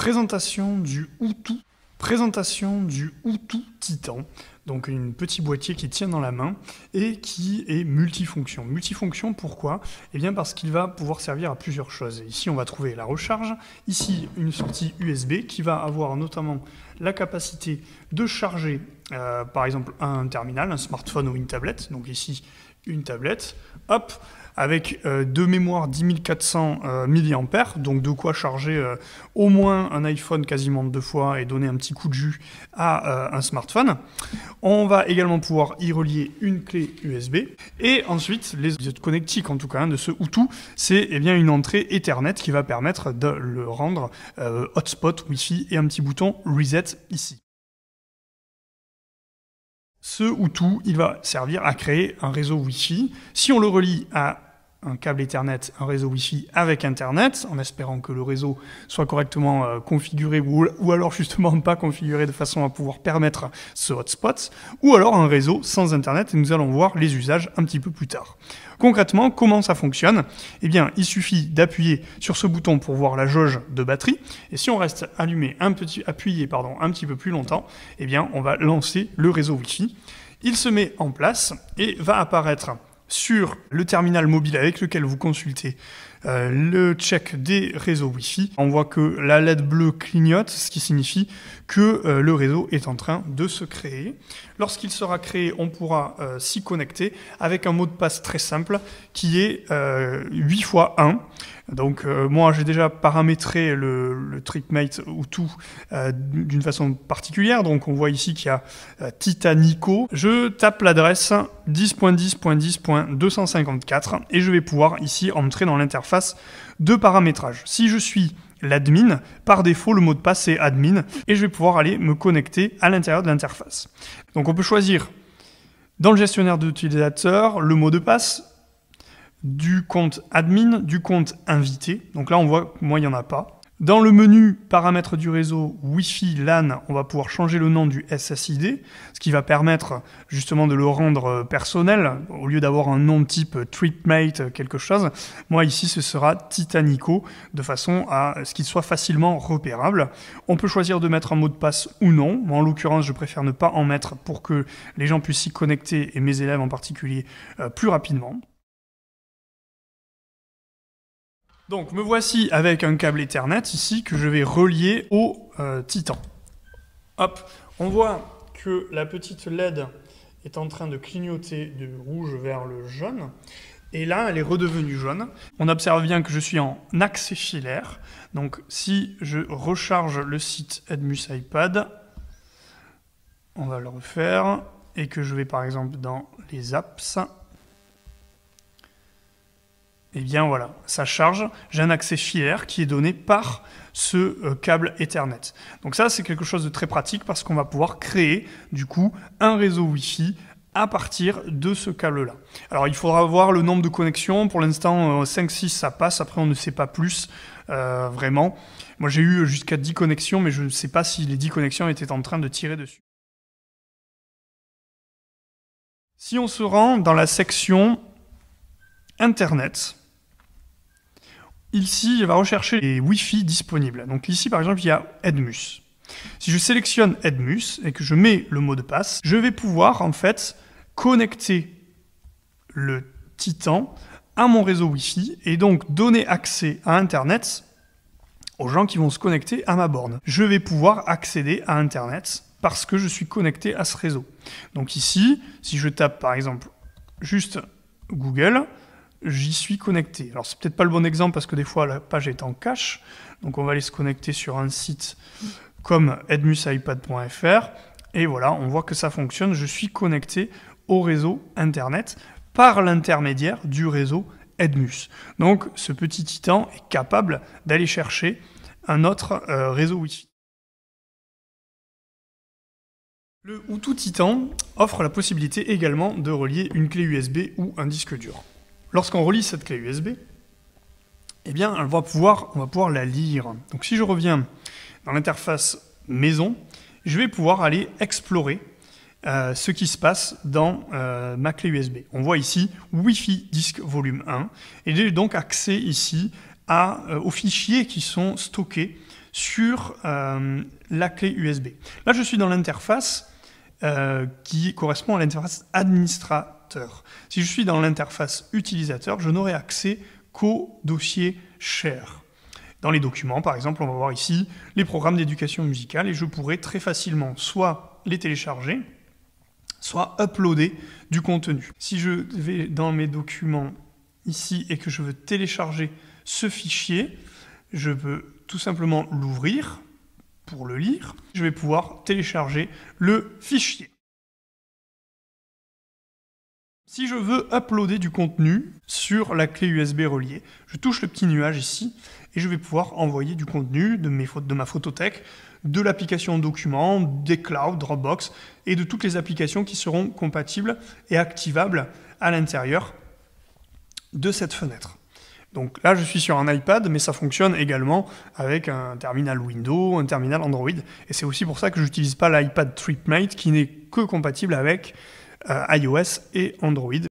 Présentation du Hutu. Présentation du Hutu Titan. Donc une petite boîtier qui tient dans la main et qui est multifonction. Multifonction pourquoi Eh bien parce qu'il va pouvoir servir à plusieurs choses. Ici on va trouver la recharge, ici une sortie USB qui va avoir notamment la capacité de charger, euh, par exemple, un terminal, un smartphone ou une tablette. Donc ici, une tablette. Hop, avec euh, deux mémoires 10400 mAh, euh, donc de quoi charger au moins un iPhone quasiment deux fois et donner un petit coup de jus à un smartphone. On va également pouvoir y relier une clé USB. Et ensuite, les autres connectiques en tout cas hein, de ce Hutu, c'est eh bien une entrée Ethernet qui va permettre de le rendre hotspot, Wi-Fi et un petit bouton reset ici. Ce ou tout, il va servir à créer un réseau Wi-Fi. Si on le relie à un câble Ethernet, un réseau Wi-Fi avec Internet, en espérant que le réseau soit correctement euh, configuré ou, ou, alors justement pas configuré de façon à pouvoir permettre ce hotspot, ou alors un réseau sans Internet, et nous allons voir les usages un petit peu plus tard. Concrètement, comment ça fonctionne Eh bien, il suffit d'appuyer sur ce bouton pour voir la jauge de batterie, et si on reste allumé un petit, appuyé pardon, un petit peu plus longtemps, eh bien, on va lancer le réseau Wi-Fi. Il se met en place et va apparaître sur le terminal mobile avec lequel vous consultez euh, le check des réseaux Wi-Fi, on voit que la LED bleue clignote, ce qui signifie que euh, le réseau est en train de se créer. Lorsqu'il sera créé, on pourra euh, s'y connecter avec un mot de passe très simple qui est 8 x 1. Donc euh, moi j'ai déjà paramétré le, TrickMate ou tout euh, d'une façon particulière. Donc on voit ici qu'il y a euh, Titanico. Je tape l'adresse 10.10.10.254 et je vais pouvoir ici entrer dans l'interface de paramétrage. Si je suis l'admin. Par défaut, le mot de passe est admin et je vais pouvoir aller me connecter à l'intérieur de l'interface. Donc on peut choisir dans le gestionnaire d'utilisateurs le mot de passe, du compte admin, du compte invité. Donc là, on voit moi, il n'y en a pas. Dans le menu paramètres du réseau Wi-Fi LAN, on va pouvoir changer le nom du SSID, ce qui va permettre justement de le rendre euh, personnel au lieu d'avoir un nom type TripMate, euh, quelque chose. Moi ici, ce sera Titanico, de façon à euh, ce qu'il soit facilement repérable. On peut choisir de mettre un mot de passe ou non. Moi, en l'occurrence, je préfère ne pas en mettre pour que les gens puissent s'y connecter et mes élèves en particulier plus rapidement. Donc me voici avec un câble Ethernet ici que je vais relier au euh, Titan. Hop, on voit que la petite LED est en train de clignoter du rouge vers le jaune. Et là, elle est redevenue jaune. On observe bien que je suis en accès filaire. Donc si je recharge le site Edmus iPad, on va le refaire, et que je vais par exemple dans les apps, eh bien voilà, ça charge. J'ai un accès filaire qui est donné par ce euh, câble Ethernet. Donc ça, c'est quelque chose de très pratique parce qu'on va pouvoir créer du coup un réseau Wi-Fi à partir de ce câble-là. Alors il faudra voir le nombre de connexions. Pour l'instant, 5-6, euh, ça passe. Après, on ne sait pas plus euh, vraiment. Moi, j'ai eu jusqu'à 10 connexions, mais je ne sais pas si les 10 connexions étaient en train de tirer dessus. Si on se rend dans la section Internet, Ici, il va rechercher les Wi-Fi disponibles. Donc ici, par exemple, il y a Edmus. Si je sélectionne Edmus et que je mets le mot de passe, je vais pouvoir en fait connecter le Titan à mon réseau Wi-Fi et donc donner accès à Internet aux gens qui vont se connecter à ma borne. Je vais pouvoir accéder à Internet parce que je suis connecté à ce réseau. Donc ici, si je tape par exemple juste Google, j'y suis connecté. Alors c'est peut-être pas le bon exemple parce que des fois la page est en cache, donc on va aller se connecter sur un site comme edmusipad.fr et voilà, on voit que ça fonctionne, je suis connecté au réseau internet par l'intermédiaire du réseau Edmus. Donc ce petit titan est capable d'aller chercher un autre euh, réseau Wi-Fi. Le Hutu Titan offre la possibilité également de relier une clé USB ou un disque dur. Lorsqu'on relie cette clé USB, eh bien, on va, pouvoir, on va pouvoir la lire. Donc si je reviens dans l'interface maison, je vais pouvoir aller explorer euh, ce qui se passe dans euh, ma clé USB. On voit ici Wi-Fi disque volume 1 et j'ai donc accès ici à, euh, aux fichiers qui sont stockés sur la clé USB. Là, je suis dans l'interface euh, qui correspond à l'interface administrateur. Si je suis dans l'interface utilisateur, je n'aurai accès qu'au dossier « Share ». Dans les documents, par exemple, on va voir ici les programmes d'éducation musicale et je pourrai très facilement soit les télécharger, soit uploader du contenu. Si je vais dans mes documents ici et que je veux télécharger ce fichier, je peux tout simplement l'ouvrir pour le lire, je vais pouvoir télécharger le fichier. Si je veux uploader du contenu sur la clé USB reliée, je touche le petit nuage ici et je vais pouvoir envoyer du contenu de, mes, de ma photothèque, de l'application document, des cloud, Dropbox et de toutes les applications qui seront compatibles et activables à l'intérieur de cette fenêtre. Donc là, je suis sur un iPad, mais ça fonctionne également avec un terminal Windows, un terminal Android. Et c'est aussi pour ça que je n'utilise pas l'iPad TripMate qui n'est que compatible avec euh, iOS et Android.